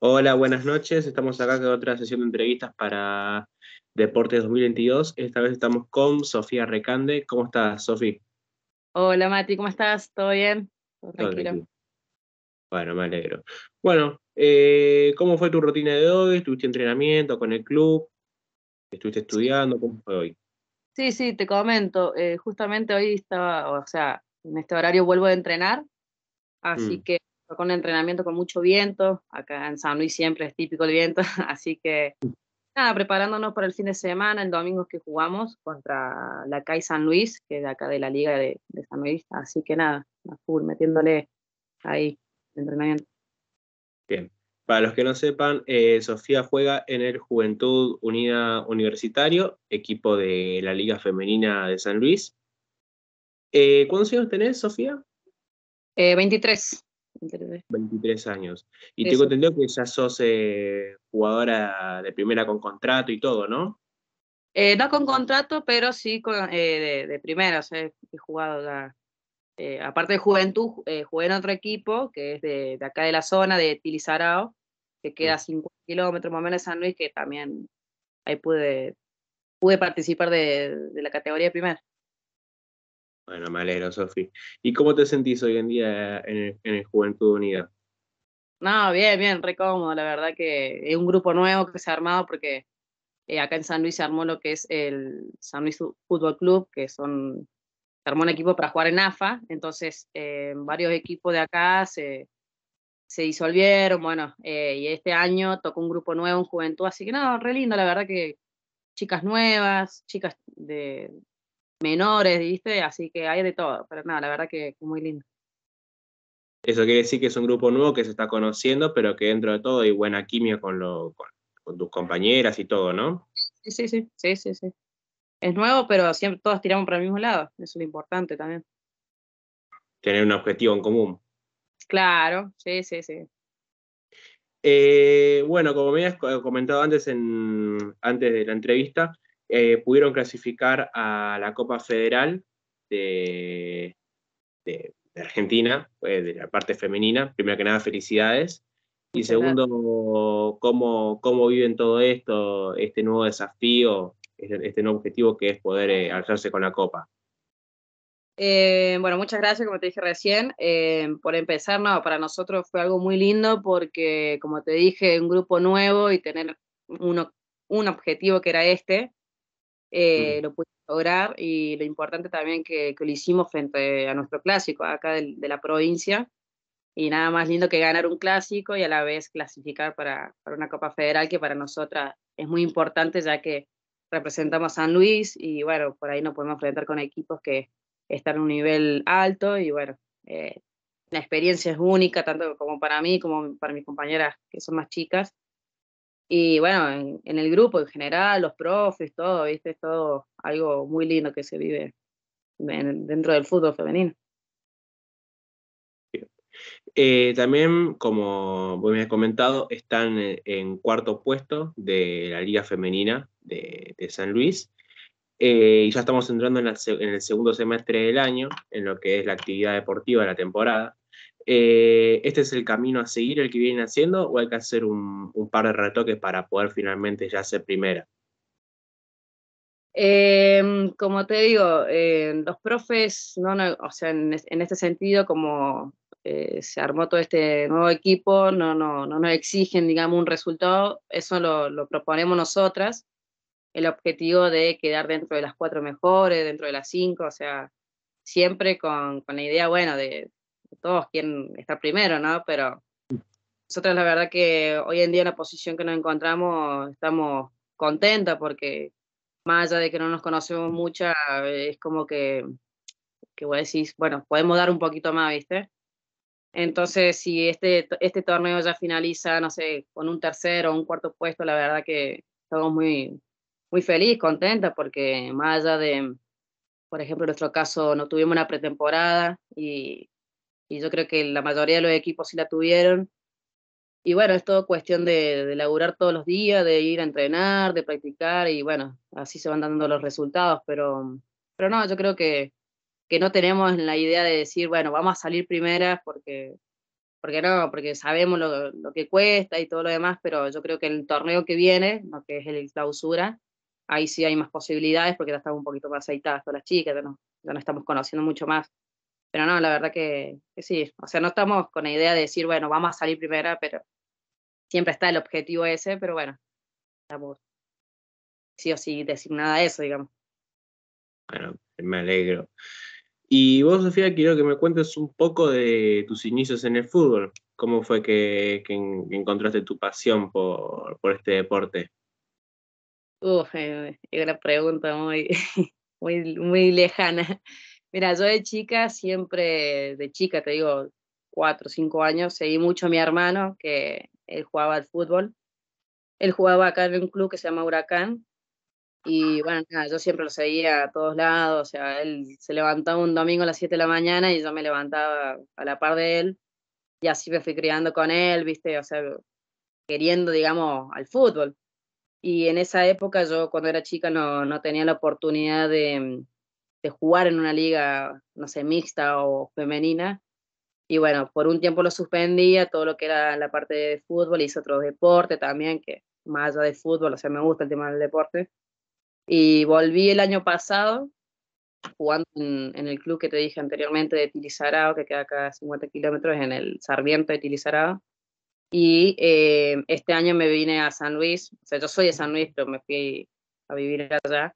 Hola, buenas noches. Estamos acá con otra sesión de entrevistas para Deportes 2022. Esta vez estamos con Sofía Recande. ¿Cómo estás, Sofía? Hola, Mati, ¿cómo estás? ¿Todo bien? tranquilo. Bueno, me alegro. Bueno, eh, ¿cómo fue tu rutina de hoy? ¿Tuviste entrenamiento con el club? ¿Estuviste estudiando? ¿Cómo fue hoy? Sí, sí, te comento. Eh, justamente hoy estaba, o sea, en este horario vuelvo a entrenar, así mm. que con entrenamiento con mucho viento, acá en San Luis siempre es típico el viento, así que nada, preparándonos para el fin de semana, el domingo que jugamos contra la CAI San Luis, que es de acá de la Liga de, San Luis, así que nada, full, metiéndole ahí el entrenamiento. Bien, para los que no sepan, eh, Sofía juega en el Juventud Unida Universitario, equipo de la Liga Femenina de San Luis. Eh, ¿Cuántos años tenés, Sofía? 23. Eh, 23 años. Y tengo entendido que ya sos eh, jugadora de primera con contrato y todo, ¿no? Eh, no con contrato, pero sí eh, de, primera. O sea, he jugado ya. aparte de juventud, jugué en otro equipo que es de, acá de la zona, de Tilizarao, que queda mm. a 50 kilómetros más o menos de San Luis, que también ahí pude, pude participar de, de la categoría de primera. Bueno, me Sofi. ¿Y cómo te sentís hoy en día en el, Juventud Unida? No, bien, bien, re cómodo. La verdad que es un grupo nuevo que se ha armado porque eh, acá en San Luis se armó lo que es el San Luis Fútbol Club, que son, se armó un equipo para jugar en AFA. Entonces, eh, varios equipos de acá se, se disolvieron. Bueno, eh, y este año tocó un grupo nuevo en Juventud. Así que, no, re lindo, la verdad que chicas nuevas, chicas de, menores, ¿viste? Así que hay de todo, pero nada, la verdad que es muy lindo. Eso quiere decir que es un grupo nuevo que se está conociendo, pero que dentro de todo hay buena química con, lo, con, tus compañeras y todo, ¿no? Sí, sí, sí, sí, sí, Es nuevo, pero siempre todos tiramos para el mismo lado, eso es lo importante también. Tener un objetivo en común. Claro, sí, sí, sí. Eh, bueno, como me habías comentado antes, en, antes de la entrevista, eh, pudieron clasificar a la Copa Federal de, Argentina, pues, de la parte femenina. Primero que nada, felicidades. Y segundo, cómo, cómo, viven todo esto, este nuevo desafío, este, este nuevo objetivo que es poder eh, alzarse con la copa. Eh, bueno, muchas gracias, como te dije recién. por empezar, para nosotros fue algo muy lindo porque, como te dije, un grupo nuevo y tener uno, un objetivo que era este, Mm. Eh, lo pude lograr y lo importante también que, lo hicimos frente a nuestro clásico acá de la provincia. Y nada más lindo que ganar un clásico y a la vez clasificar para, una Copa Federal que para nosotras es muy importante ya que representamos a San Luis y bueno, por ahí nos podemos enfrentar con equipos que están a un nivel alto y bueno, eh, la experiencia es única tanto como para mí como para mis compañeras que son más chicas y bueno, en, el grupo en general, los profes, todo, ¿viste? Es todo algo muy lindo que se vive dentro del fútbol femenino. Eh, también, como vos me has comentado, están en, cuarto puesto de la Liga Femenina de, San Luis. Eh, y ya estamos entrando en, el segundo semestre del año, en lo que es la actividad deportiva de la temporada. Eh, ¿este es el camino a seguir el que vienen haciendo o hay que hacer un, par de retoques para poder finalmente ya ser primera? Eh, como te digo, eh, los profes, o sea, en, este sentido, como se armó todo este nuevo equipo, no, no, no nos exigen, digamos, un resultado, eso lo, proponemos nosotras, el objetivo de quedar dentro de las cuatro mejores, dentro de las cinco, o sea, siempre con, con la idea, bueno, de, todos quieren está primero, ¿no? Pero nosotros la verdad que hoy en día en la posición que nos encontramos estamos contentos porque más allá de que no nos conocemos mucha, es como que, que decir, bueno, podemos dar un poquito más, ¿viste? Entonces, si este, este torneo ya finaliza, no sé, con un tercero o un cuarto puesto, la verdad que estamos muy, muy feliz, contenta, porque más allá de, por ejemplo, en nuestro caso, no tuvimos una pretemporada y y yo creo que la mayoría de los equipos sí la tuvieron. Y bueno, es todo cuestión de, de laburar todos los días, de ir a entrenar, de practicar y bueno, así se van dando los resultados, pero, pero no, yo creo que, que no tenemos la idea de decir, bueno, vamos a salir primeras porque, porque no, porque sabemos lo, lo, que cuesta y todo lo demás, pero yo creo que el torneo que viene, lo que es el clausura, ahí sí hay más posibilidades porque ya estamos un poquito más aceitadas todas las chicas, ya nos ya no estamos conociendo mucho más pero no, la verdad que, sí. O sea, no estamos con la idea de decir, bueno, vamos a salir primera, pero siempre está el objetivo ese, pero bueno, estamos sí o sí designada a eso, digamos. Bueno, me alegro. Y vos, Sofía, quiero que me cuentes un poco de tus inicios en el fútbol. ¿Cómo fue que, encontraste tu pasión por, por este deporte? Uf, es eh, una eh, pregunta muy, muy lejana. Mira, yo de chica, siempre de chica, te digo, cuatro o cinco años, seguí mucho a mi hermano, que él jugaba al fútbol. Él jugaba acá en un club que se llama Huracán. Y bueno, yo siempre lo seguía a todos lados. O sea, él se levantaba un domingo a las siete de la mañana y yo me levantaba a la par de él. Y así me fui criando con él, ¿viste? O sea, queriendo, digamos, al fútbol. Y en esa época yo, cuando era chica, no, no tenía la oportunidad de, de jugar en una liga, no sé, mixta o femenina. Y bueno, por un tiempo lo suspendía, todo lo que era la parte de fútbol, hice otro deporte también, que más allá de fútbol, o sea, me gusta el tema del deporte. Y volví el año pasado jugando en, el club que te dije anteriormente de Tilizarao, que queda acá a 50 kilómetros, en el Sarmiento de Tilizarao. Y eh, este año me vine a San Luis, o sea, yo soy de San Luis, pero me fui a vivir allá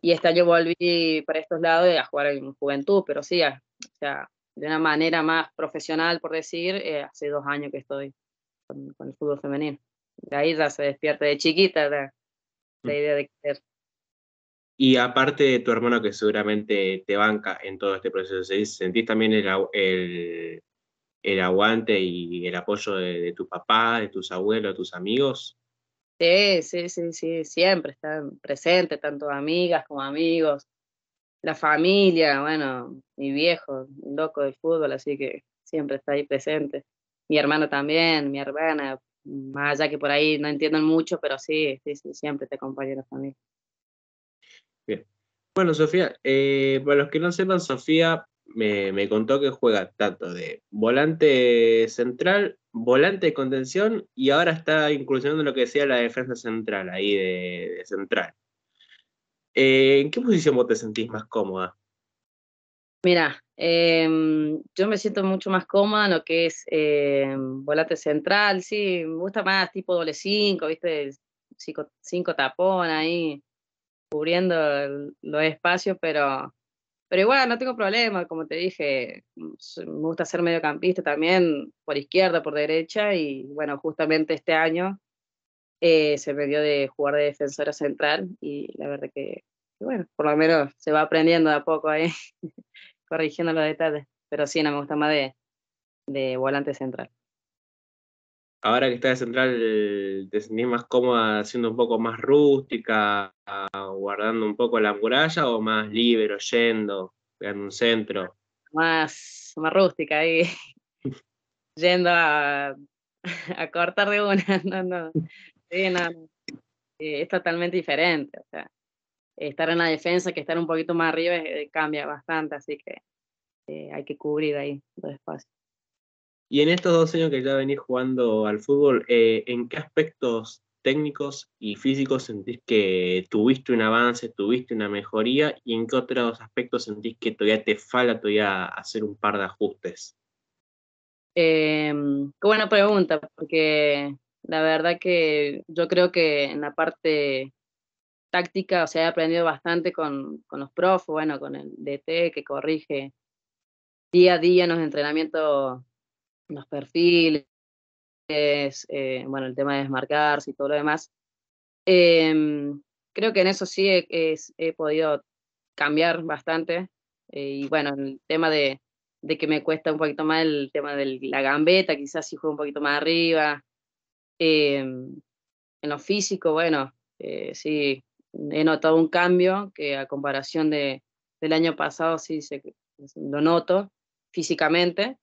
y esta yo volví para estos lados a jugar en juventud, pero sí, o sea, de una manera más profesional, por decir, eh, hace dos años que estoy con, el fútbol femenino. De ahí ya se despierta de chiquita la, mm. idea de querer. Y aparte de tu hermano que seguramente te banca en todo este proceso, ¿sentís también el, el, aguante y el apoyo de, de, tu papá, de tus abuelos, de tus amigos? Sí, sí, sí, sí, siempre están presentes, tanto amigas como amigos, la familia, bueno, mi viejo, loco del fútbol, así que siempre está ahí presente. Mi hermano también, mi hermana, más allá que por ahí no entiendan mucho, pero sí, siempre te acompaña la familia. Bien. Bueno, Sofía, eh, para los que no sepan, Sofía me, contó que juega tanto de volante central, volante de contención y ahora está incursionando lo que sea la defensa central, ahí de, central. Eh, ¿En qué posición vos te sentís más cómoda? Mira, em, yo me siento mucho más cómoda en lo que es em, volante central, sí, me gusta más tipo doble 5, viste, 5 tapón ahí, cubriendo los espacios, pero pero igual, no tengo problema, como te dije, mm, me gusta ser mediocampista también, por izquierda, por derecha, y bueno, justamente este año eh, se me dio de jugar de defensora central, y la verdad que, bueno, por lo menos se va aprendiendo de a poco ahí, corrigiendo los detalles, pero sí, no me gusta más de, de volante central ahora que está de central, te sentís más cómoda siendo un poco más rústica, guardando un poco la muralla o más libre, yendo, en un centro? Más, más rústica ahí, yendo a, a, cortar de una, no, no, sí, es totalmente diferente, o sea, estar en la defensa que estar un poquito más arriba eh, cambia bastante, así que eh, hay que cubrir ahí los espacios. Y en estos dos años que ya venís jugando al fútbol, eh, ¿en qué aspectos técnicos y físicos sentís que tuviste un avance, tuviste una mejoría? ¿Y en qué otros aspectos sentís que todavía te falta todavía hacer un par de ajustes? Em, qué buena pregunta, porque la verdad que yo creo que en la parte táctica, o sea, he aprendido bastante con, con los profes, bueno, con el DT que corrige día a día en los entrenamientos los perfiles, eh, bueno, el tema de desmarcarse y todo lo demás. Em, creo que en eso sí he, podido cambiar bastante. Eh, y bueno, el tema de, que me cuesta un poquito más el tema de la gambeta, quizás si juego un poquito más arriba. Em, en lo físico, bueno, eh, sí, he notado un cambio que a comparación de, del año pasado sí se, lo noto físicamente.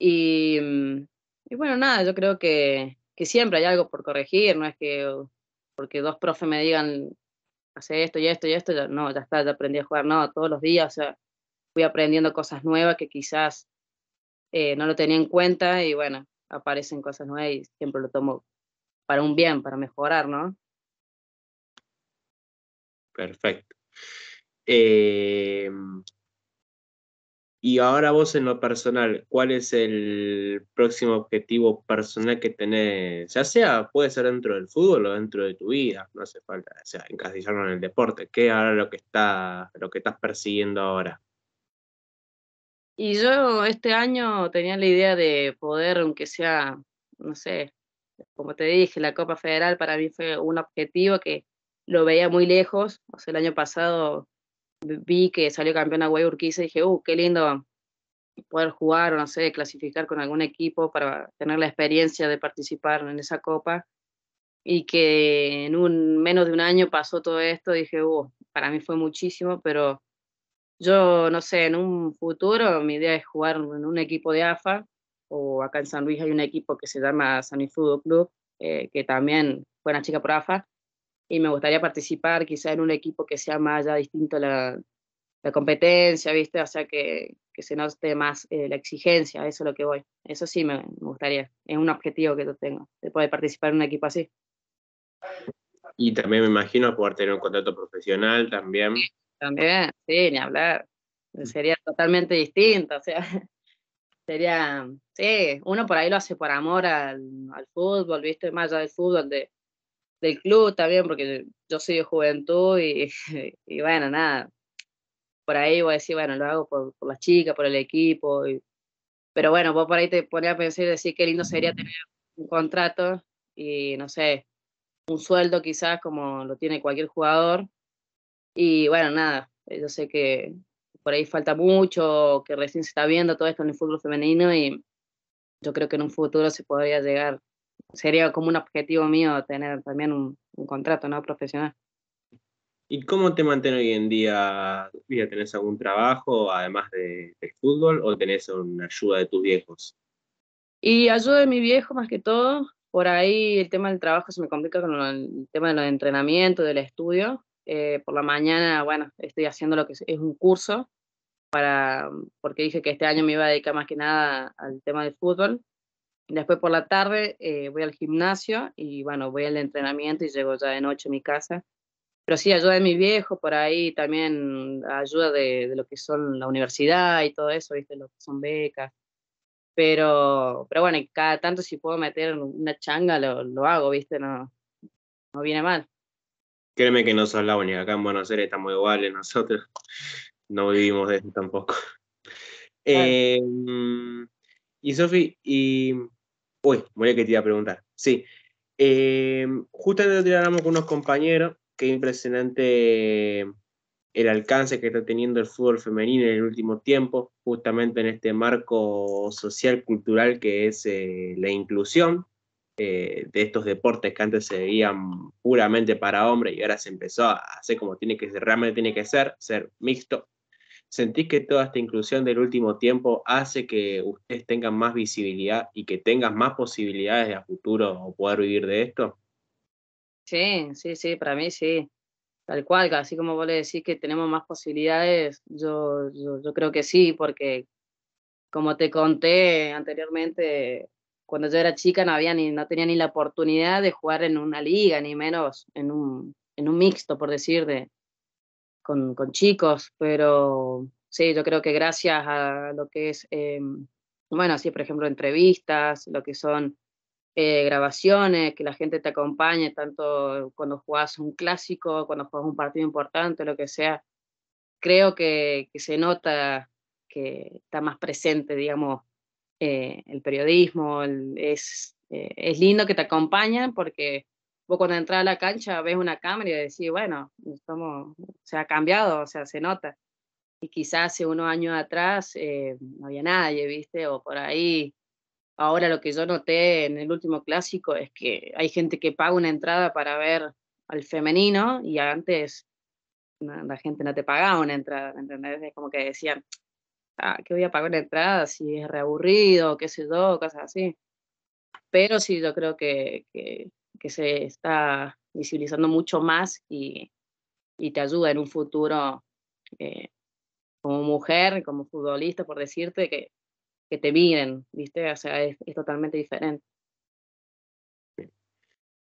Mm, y, bueno, nada, yo creo que, siempre hay algo por corregir, no es que uh, porque dos profes me digan, hace esto y esto y esto, no, ya está, ya aprendí a jugar, no, todos los días, o sea, fui aprendiendo cosas nuevas que quizás eh, no lo tenía en cuenta y bueno, aparecen cosas nuevas y siempre lo tomo para un bien, para mejorar, ¿no? Perfecto. Em, y ahora vos en lo personal, ¿cuál es el próximo objetivo personal que tenés? Ya sea, puede ser dentro del fútbol o dentro de tu vida, no hace falta, o sea, encasillarlo en el deporte. ¿Qué ahora lo que está, lo que estás persiguiendo ahora? Y yo este año tenía la idea de poder, aunque sea, no sé, como te dije, la Copa Federal para mí fue un objetivo que lo veía muy lejos. O sea, el año pasado vi que salió campeón a y dije, uh, qué lindo poder jugar o no sé, clasificar con algún equipo para tener la experiencia de participar en esa copa y que en un, menos de un año pasó todo esto, dije, uh, para mí fue muchísimo, pero yo no sé, en un futuro mi idea es jugar en un equipo de AFA o acá en San Luis hay un equipo que se llama San Luis Club, eh, que también fue una chica por AFA y me gustaría participar quizá en un equipo que sea más ya distinto la, la competencia, ¿viste? O sea, que, que se note más eh, la exigencia, eso es lo que voy. Eso sí me, gustaría, es un objetivo que yo tengo, de poder participar en un equipo así. Y también me imagino poder tener un contrato profesional también. También, sí, ni hablar. Mm. Sería totalmente distinto, o sea, sería, sí, uno por ahí lo hace por amor al, al fútbol, ¿viste? Más allá del fútbol, de, del club también, porque yo soy de juventud y, bueno, nada, por ahí voy a decir, bueno, lo hago por, las chicas, por el equipo, y, pero bueno, vos por ahí te pones a pensar y decir qué lindo sería tener un contrato y no sé, un sueldo quizás como lo tiene cualquier jugador. Y bueno, nada, eh, yo sé que por ahí falta mucho, que recién se está viendo todo esto en el fútbol femenino y yo creo que en un futuro se podría llegar sería como un objetivo mío tener también un, contrato ¿no? profesional. ¿Y cómo te mantienes hoy en día? ¿Tenés algún trabajo además de, del fútbol o tenés una ayuda de tus viejos? Y ayuda de mi viejo más que todo. Por ahí el tema del trabajo se me complica con el tema de los entrenamientos, del estudio. Eh, por la mañana, bueno, estoy haciendo lo que es, un curso para, porque dije que este año me iba a dedicar más que nada al tema del fútbol. Después por la tarde eh, voy al gimnasio y bueno, voy al entrenamiento y llego ya de noche a mi casa. Pero sí, ayuda de mi viejo por ahí, también ayuda de, lo que son la universidad y todo eso, ¿viste? Lo que son becas. Pero, pero bueno, cada tanto si puedo meter una changa lo, hago, ¿viste? No, no viene mal. Créeme que no sos la única, acá en Buenos Aires estamos iguales nosotros. No vivimos de eso tampoco. Em, y Sofi, y Uy, Moria, que te iba a preguntar. Sí. Eh, justamente hablamos con unos compañeros, qué impresionante eh, el alcance que está teniendo el fútbol femenino en el último tiempo, justamente en este marco social, cultural que es eh, la inclusión de estos deportes que antes se veían puramente para hombres y ahora se empezó a hacer como tiene que ser, realmente tiene que ser, ser mixto, ¿Sentís que toda esta inclusión del último tiempo hace que ustedes tengan más visibilidad y que tengas más posibilidades de a futuro o poder vivir de esto? Sí, sí, sí, para mí sí. Tal cual, así como vos le decís que tenemos más posibilidades, yo, yo, yo creo que sí, porque como te conté anteriormente, cuando yo era chica no, había ni, no tenía ni la oportunidad de jugar en una liga, ni menos en un, en un mixto, por decir, de, con, chicos, pero sí, yo creo que gracias a lo que es, eh, bueno, así por ejemplo, entrevistas, lo que son eh, grabaciones, que la gente te acompañe, tanto cuando juegas un clásico, cuando juegas un partido importante, lo que sea, creo que, se nota que está más presente, digamos, eh, el periodismo, es, es lindo que te acompañen porque cuando entras a la cancha ves una cámara y decís, bueno, se ha cambiado, o sea, se nota. Y quizás hace unos años atrás eh, no había nadie, ¿viste? O por ahí. Ahora lo que yo noté en el último clásico es que hay gente que paga una entrada para ver al femenino y antes la gente no te pagaba una entrada, ¿entendés? Es como que decían, ah, que voy a pagar una entrada si es reaburrido, qué sé yo, cosas así. Pero sí, yo creo que, que que se está visibilizando mucho más y, te ayuda en un futuro eh, como mujer, como futbolista, por decirte, que, que te miren, ¿viste? O sea, es, totalmente diferente.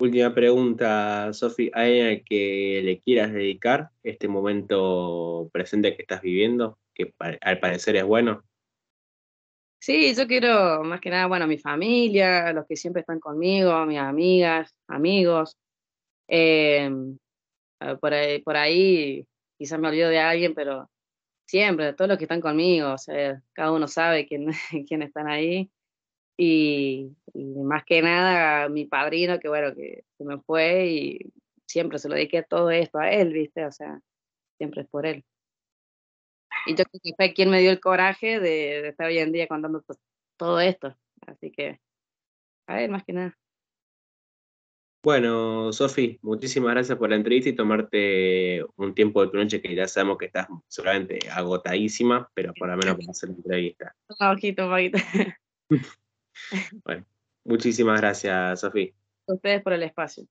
Última pregunta, Sofi, ¿hay a que le quieras dedicar este momento presente que estás viviendo, que al parecer es bueno? Sí, yo quiero más que nada, bueno, mi familia, los que siempre están conmigo, mis amigas, amigos. Eh, eh, por, ahí, por ahí quizás me olvido de alguien, pero siempre, todos los que están conmigo, o sea, cada uno sabe quién, quién están ahí. Y, más que nada mi padrino, que bueno, que me fue y siempre se lo dediqué todo esto a él, ¿viste? O sea, siempre es por él. Y yo creo que fue quien me dio el coraje de, estar hoy en día contando todo esto. Así que, a ver, más que nada. Bueno, Sofi, muchísimas gracias por la entrevista y tomarte un tiempo de tu noche que ya sabemos que estás seguramente agotadísima, pero por lo menos para hacer la entrevista. Un poquito, un bueno, muchísimas gracias, Sofi. ustedes por el espacio.